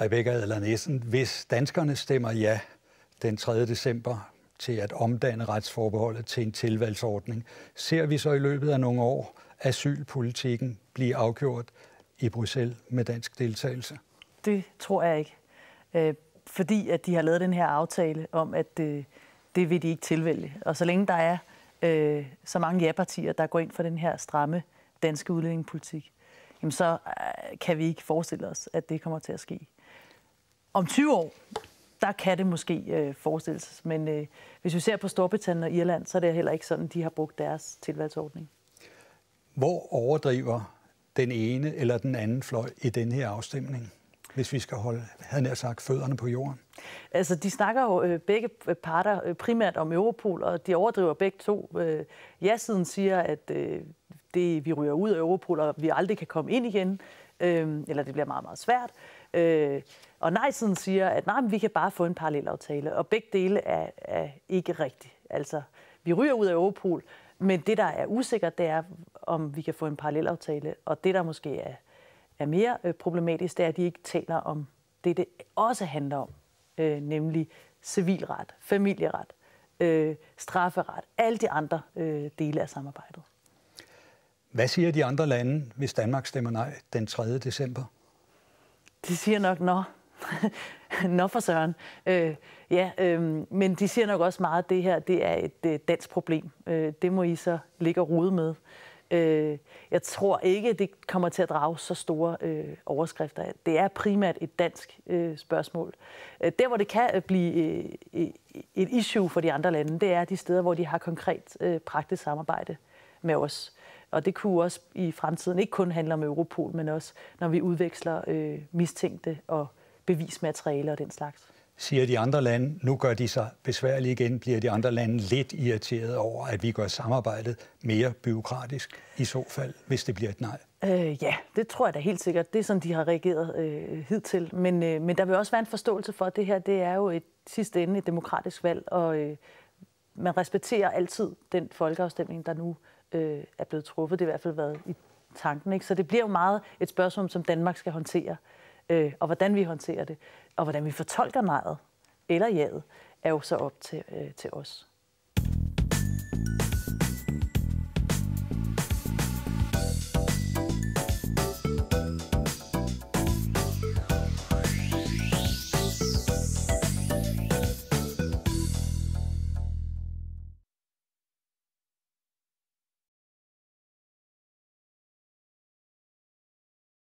Rebecca Adler Nissen, hvis danskerne stemmer ja den 3. december til at omdanne retsforbeholdet til en tilvalgsordning, ser vi så i løbet af nogle år asylpolitikken blive afgjort i Bruxelles med dansk deltagelse? Det tror jeg ikke. Øh, fordi at de har lavet den her aftale om, at øh, det vil de ikke tilvælge. Og så længe der er øh, så mange ja-partier, der går ind for den her stramme danske udlændingepolitik, jamen så øh, kan vi ikke forestille os, at det kommer til at ske om 20 år, der kan det måske øh, forestilles. Men øh, hvis vi ser på Storbritannien og Irland, så er det heller ikke sådan, de har brugt deres tilvalgsordning. Hvor overdriver den ene eller den anden fløj i den her afstemning, hvis vi skal holde, havde nær sagt, fødderne på jorden? Altså, de snakker jo øh, begge parter øh, primært om Europol, og de overdriver begge to. Øh, ja-siden siger, at øh, det, vi ryger ud af Europol, og vi aldrig kan komme ind igen, øh, eller det bliver meget, meget svært. Øh, og nej sådan siger, at nej, men vi kan bare få en parallelaftale, og begge dele er, er ikke rigtigt. Altså, vi ryger ud af Europol, men det, der er usikkert, det er, om vi kan få en parallelaftale, og det, der måske er, er mere øh, problematisk, det er, at de ikke taler om det, det også handler om, øh, nemlig civilret, familieret, øh, strafferet, alle de andre øh, dele af samarbejdet. Hvad siger de andre lande, hvis Danmark stemmer nej den 3. december? De siger nok, nå. nå for søren. Øh, ja, øh, men de siger nok også meget, at det her det er et øh, dansk problem. Øh, det må I så ligge og rode med. Øh, jeg tror ikke, det kommer til at drage så store øh, overskrifter af. Det er primært et dansk øh, spørgsmål. Øh, der, hvor det kan øh, blive øh, øh, et issue for de andre lande, det er de steder, hvor de har konkret øh, praktisk samarbejde med os. Øh, og det kunne også i fremtiden ikke kun handle om Europol, men også når vi udveksler øh, mistænkte og bevismateriale og den slags. Siger de andre lande, nu gør de sig besværlige igen, bliver de andre lande lidt irriteret over, at vi gør samarbejdet mere byråkratisk i så fald, hvis det bliver et nej? Øh, ja, det tror jeg da helt sikkert. Det er sådan, de har reageret øh, hidtil. Men, øh, men der vil også være en forståelse for, at det her det er jo et sidste ende et demokratisk valg, og øh, man respekterer altid den folkeafstemning, der nu øh, er blevet truffet. Det har i hvert fald været i tanken. Ikke? Så det bliver jo meget et spørgsmål, som Danmark skal håndtere, øh, og hvordan vi håndterer det, og hvordan vi fortolker nejet eller jaet, er jo så op til, øh, til os.